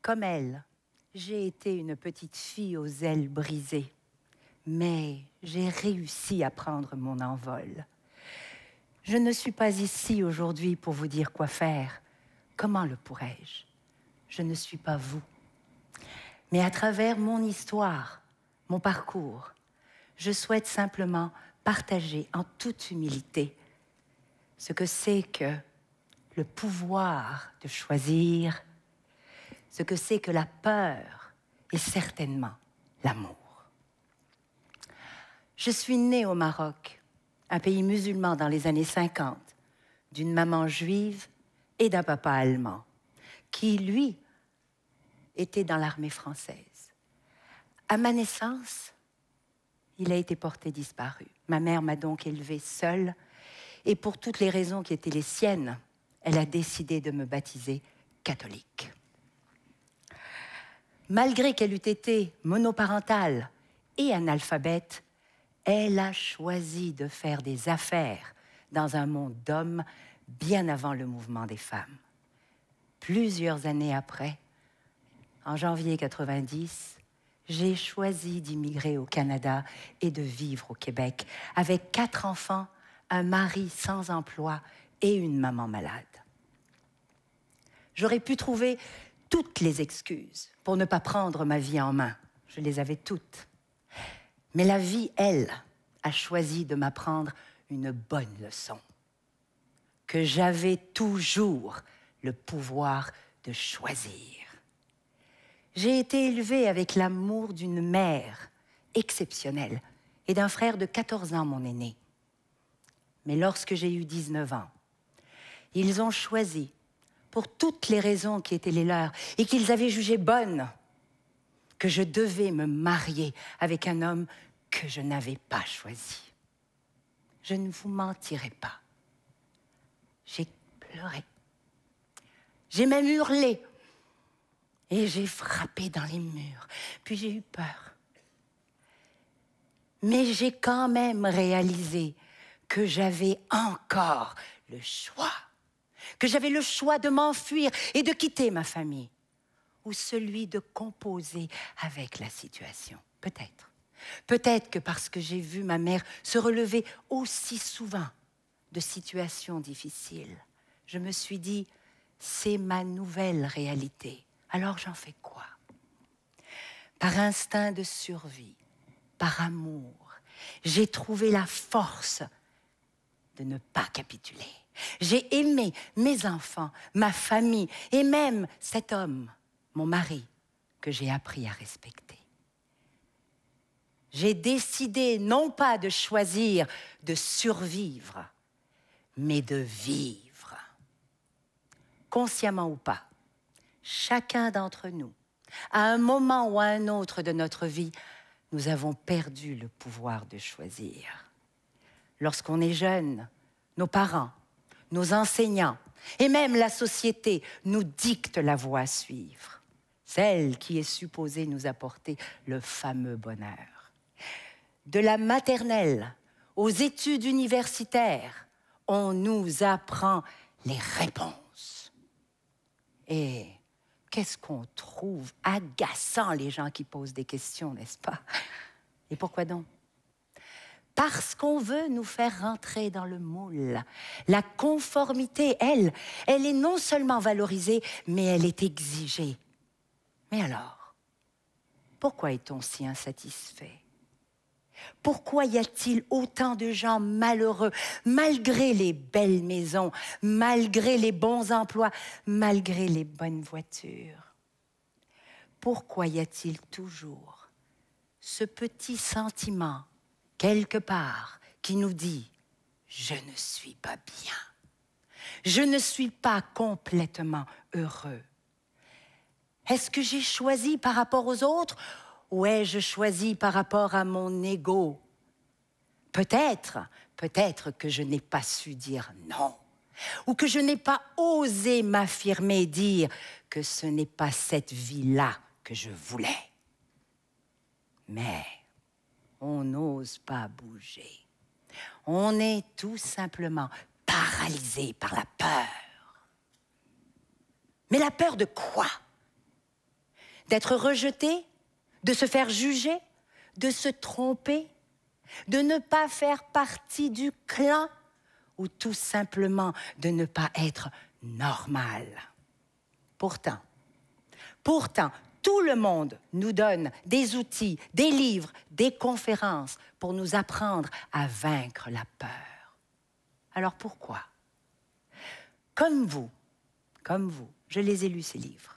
Comme elle, j'ai été une petite fille aux ailes brisées, mais j'ai réussi à prendre mon envol. Je ne suis pas ici aujourd'hui pour vous dire quoi faire. Comment le pourrais-je Je ne suis pas vous. Mais à travers mon histoire, mon parcours. Je souhaite simplement partager en toute humilité ce que c'est que le pouvoir de choisir, ce que c'est que la peur et certainement l'amour. Je suis née au Maroc, un pays musulman dans les années 50, d'une maman juive et d'un papa allemand, qui, lui, était dans l'armée française. À ma naissance, il a été porté disparu. Ma mère m'a donc élevée seule, et pour toutes les raisons qui étaient les siennes, elle a décidé de me baptiser catholique. Malgré qu'elle eût été monoparentale et analphabète, elle a choisi de faire des affaires dans un monde d'hommes bien avant le mouvement des femmes. Plusieurs années après, en janvier 90, j'ai choisi d'immigrer au Canada et de vivre au Québec avec quatre enfants, un mari sans emploi et une maman malade. J'aurais pu trouver toutes les excuses pour ne pas prendre ma vie en main. Je les avais toutes. Mais la vie, elle, a choisi de m'apprendre une bonne leçon. Que j'avais toujours le pouvoir de choisir. J'ai été élevée avec l'amour d'une mère exceptionnelle et d'un frère de 14 ans, mon aîné. Mais lorsque j'ai eu 19 ans, ils ont choisi, pour toutes les raisons qui étaient les leurs et qu'ils avaient jugées bonnes, que je devais me marier avec un homme que je n'avais pas choisi. Je ne vous mentirai pas. J'ai pleuré. J'ai même hurlé et j'ai frappé dans les murs. Puis j'ai eu peur. Mais j'ai quand même réalisé que j'avais encore le choix. Que j'avais le choix de m'enfuir et de quitter ma famille. Ou celui de composer avec la situation. Peut-être. Peut-être que parce que j'ai vu ma mère se relever aussi souvent de situations difficiles, je me suis dit, c'est ma nouvelle réalité. Alors j'en fais quoi Par instinct de survie, par amour, j'ai trouvé la force de ne pas capituler. J'ai aimé mes enfants, ma famille et même cet homme, mon mari, que j'ai appris à respecter. J'ai décidé non pas de choisir de survivre, mais de vivre. Consciemment ou pas, chacun d'entre nous, à un moment ou à un autre de notre vie, nous avons perdu le pouvoir de choisir. Lorsqu'on est jeune, nos parents, nos enseignants et même la société nous dictent la voie à suivre, celle qui est supposée nous apporter le fameux bonheur. De la maternelle aux études universitaires, on nous apprend les réponses. Et qu'est-ce qu'on trouve agaçant les gens qui posent des questions, n'est-ce pas Et pourquoi donc parce qu'on veut nous faire rentrer dans le moule. La conformité, elle, elle est non seulement valorisée, mais elle est exigée. Mais alors, pourquoi est-on si insatisfait pourquoi y a-t-il autant de gens malheureux malgré les belles maisons, malgré les bons emplois, malgré les bonnes voitures Pourquoi y a-t-il toujours ce petit sentiment quelque part qui nous dit ⁇ Je ne suis pas bien ⁇ je ne suis pas complètement heureux. Est-ce que j'ai choisi par rapport aux autres ai-je choisi par rapport à mon ego Peut-être, peut-être que je n'ai pas su dire non, ou que je n'ai pas osé m'affirmer, dire que ce n'est pas cette vie-là que je voulais. Mais on n'ose pas bouger. On est tout simplement paralysé par la peur. Mais la peur de quoi D'être rejeté de se faire juger, de se tromper, de ne pas faire partie du clan ou tout simplement de ne pas être normal. Pourtant, pourtant, tout le monde nous donne des outils, des livres, des conférences pour nous apprendre à vaincre la peur. Alors pourquoi Comme vous, comme vous, je les ai lus ces livres.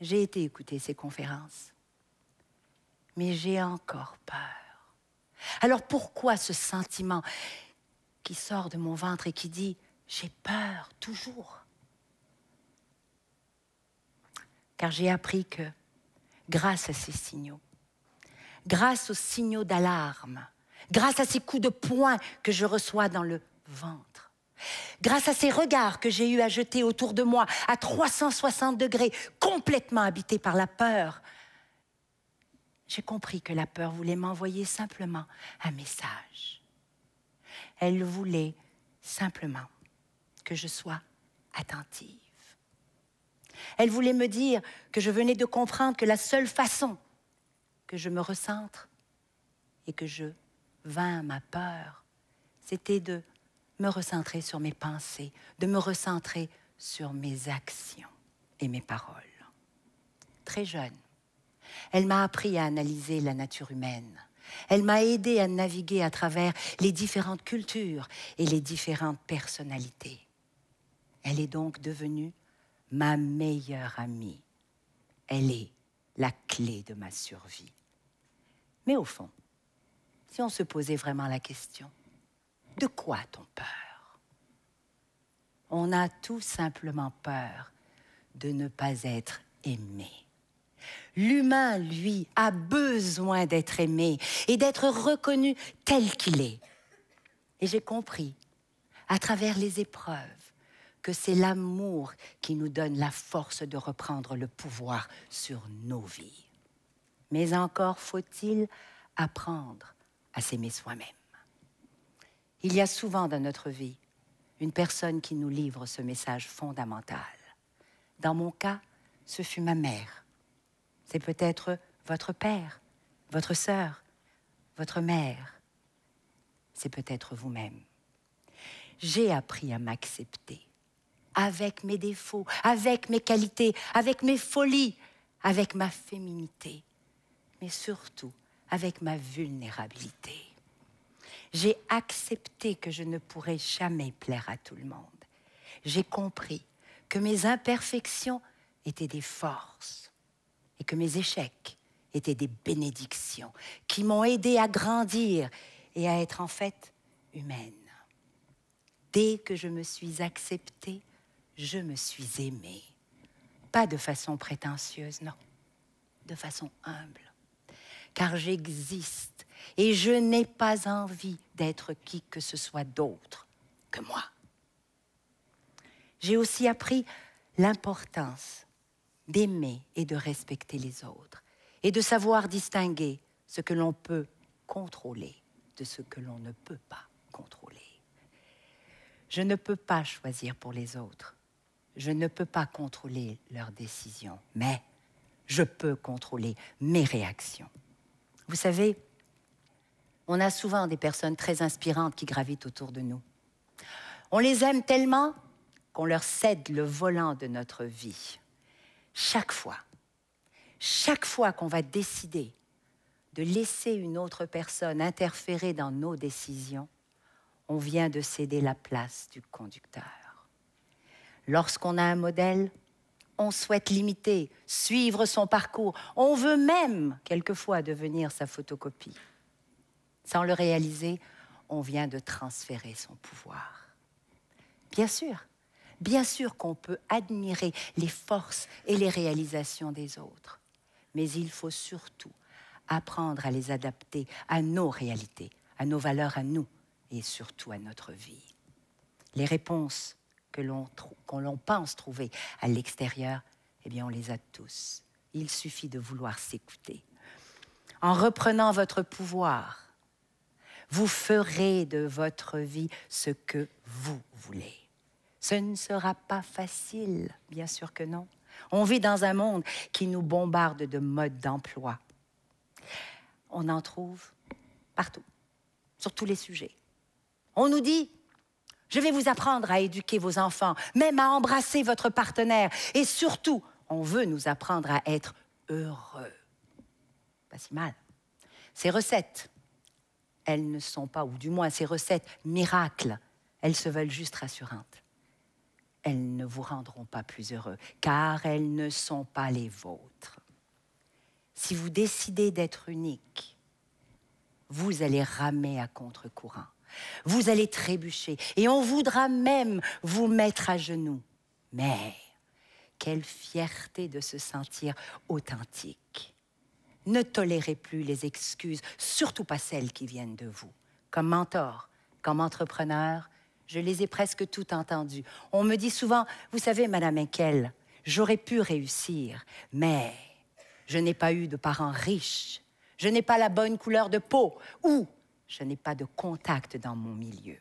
J'ai été écouter ces conférences mais j'ai encore peur. Alors pourquoi ce sentiment qui sort de mon ventre et qui dit j'ai peur toujours Car j'ai appris que grâce à ces signaux, grâce aux signaux d'alarme, grâce à ces coups de poing que je reçois dans le ventre, grâce à ces regards que j'ai eu à jeter autour de moi à 360 degrés, complètement habité par la peur, j'ai compris que la peur voulait m'envoyer simplement un message. Elle voulait simplement que je sois attentive. Elle voulait me dire que je venais de comprendre que la seule façon que je me recentre et que je vins ma peur, c'était de me recentrer sur mes pensées, de me recentrer sur mes actions et mes paroles. Très jeune, elle m'a appris à analyser la nature humaine. Elle m'a aidé à naviguer à travers les différentes cultures et les différentes personnalités. Elle est donc devenue ma meilleure amie. Elle est la clé de ma survie. Mais au fond, si on se posait vraiment la question, de quoi a-t-on peur On a tout simplement peur de ne pas être aimé. L'humain, lui, a besoin d'être aimé et d'être reconnu tel qu'il est. Et j'ai compris, à travers les épreuves, que c'est l'amour qui nous donne la force de reprendre le pouvoir sur nos vies. Mais encore faut-il apprendre à s'aimer soi-même. Il y a souvent dans notre vie une personne qui nous livre ce message fondamental. Dans mon cas, ce fut ma mère c'est peut-être votre père, votre sœur, votre mère. C'est peut-être vous-même. J'ai appris à m'accepter avec mes défauts, avec mes qualités, avec mes folies, avec ma féminité, mais surtout avec ma vulnérabilité. J'ai accepté que je ne pourrais jamais plaire à tout le monde. J'ai compris que mes imperfections étaient des forces et que mes échecs étaient des bénédictions qui m'ont aidé à grandir et à être en fait humaine. Dès que je me suis acceptée, je me suis aimée. Pas de façon prétentieuse, non, de façon humble. Car j'existe et je n'ai pas envie d'être qui que ce soit d'autre que moi. J'ai aussi appris l'importance d'aimer et de respecter les autres et de savoir distinguer ce que l'on peut contrôler de ce que l'on ne peut pas contrôler. Je ne peux pas choisir pour les autres. Je ne peux pas contrôler leurs décisions, mais je peux contrôler mes réactions. Vous savez, on a souvent des personnes très inspirantes qui gravitent autour de nous. On les aime tellement qu'on leur cède le volant de notre vie. Chaque fois, chaque fois qu'on va décider de laisser une autre personne interférer dans nos décisions, on vient de céder la place du conducteur. Lorsqu'on a un modèle, on souhaite l'imiter, suivre son parcours, on veut même quelquefois devenir sa photocopie. Sans le réaliser, on vient de transférer son pouvoir. Bien sûr, Bien sûr qu'on peut admirer les forces et les réalisations des autres, mais il faut surtout apprendre à les adapter à nos réalités, à nos valeurs, à nous, et surtout à notre vie. Les réponses que l'on pense trouver à l'extérieur, eh bien, on les a tous. Il suffit de vouloir s'écouter. En reprenant votre pouvoir, vous ferez de votre vie ce que vous voulez. Ce ne sera pas facile, bien sûr que non. On vit dans un monde qui nous bombarde de modes d'emploi. On en trouve partout, sur tous les sujets. On nous dit, je vais vous apprendre à éduquer vos enfants, même à embrasser votre partenaire. Et surtout, on veut nous apprendre à être heureux. Pas si mal. Ces recettes, elles ne sont pas, ou du moins ces recettes miracles, elles se veulent juste rassurantes elles ne vous rendront pas plus heureux, car elles ne sont pas les vôtres. Si vous décidez d'être unique, vous allez ramer à contre-courant, vous allez trébucher, et on voudra même vous mettre à genoux. Mais quelle fierté de se sentir authentique. Ne tolérez plus les excuses, surtout pas celles qui viennent de vous. Comme mentor, comme entrepreneur, je les ai presque toutes entendues. On me dit souvent, vous savez, Madame Henkel, j'aurais pu réussir, mais je n'ai pas eu de parents riches, je n'ai pas la bonne couleur de peau ou je n'ai pas de contact dans mon milieu.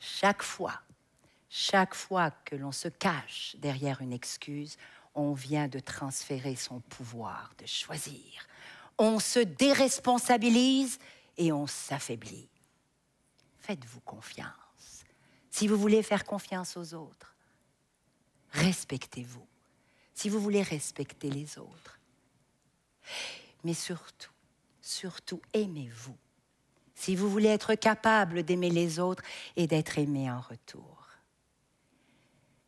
Chaque fois, chaque fois que l'on se cache derrière une excuse, on vient de transférer son pouvoir de choisir. On se déresponsabilise et on s'affaiblit faites-vous confiance. Si vous voulez faire confiance aux autres, respectez-vous. Si vous voulez respecter les autres. Mais surtout, surtout, aimez-vous. Si vous voulez être capable d'aimer les autres et d'être aimé en retour.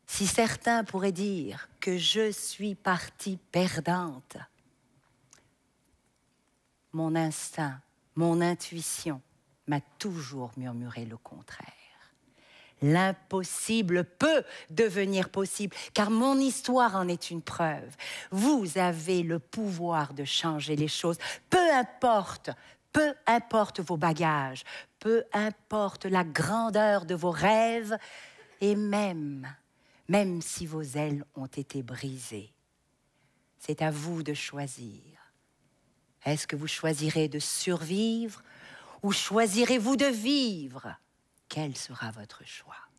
Si certains pourraient dire que je suis partie perdante, mon instinct, mon intuition m'a toujours murmuré le contraire. L'impossible peut devenir possible, car mon histoire en est une preuve. Vous avez le pouvoir de changer les choses, peu importe, peu importe vos bagages, peu importe la grandeur de vos rêves, et même, même si vos ailes ont été brisées. C'est à vous de choisir. Est-ce que vous choisirez de survivre ou choisirez-vous de vivre Quel sera votre choix